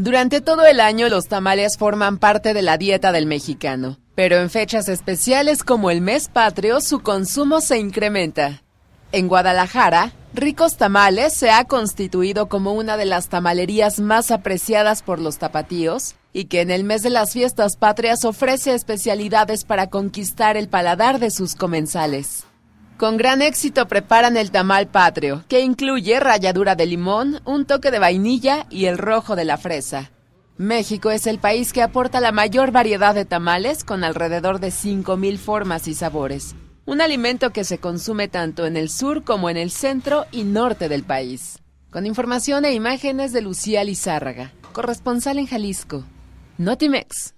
Durante todo el año los tamales forman parte de la dieta del mexicano, pero en fechas especiales como el mes patrio su consumo se incrementa. En Guadalajara, Ricos Tamales se ha constituido como una de las tamalerías más apreciadas por los tapatíos y que en el mes de las fiestas patrias ofrece especialidades para conquistar el paladar de sus comensales. Con gran éxito preparan el tamal patrio, que incluye ralladura de limón, un toque de vainilla y el rojo de la fresa. México es el país que aporta la mayor variedad de tamales con alrededor de 5.000 formas y sabores. Un alimento que se consume tanto en el sur como en el centro y norte del país. Con información e imágenes de Lucía Lizárraga, corresponsal en Jalisco. Notimex.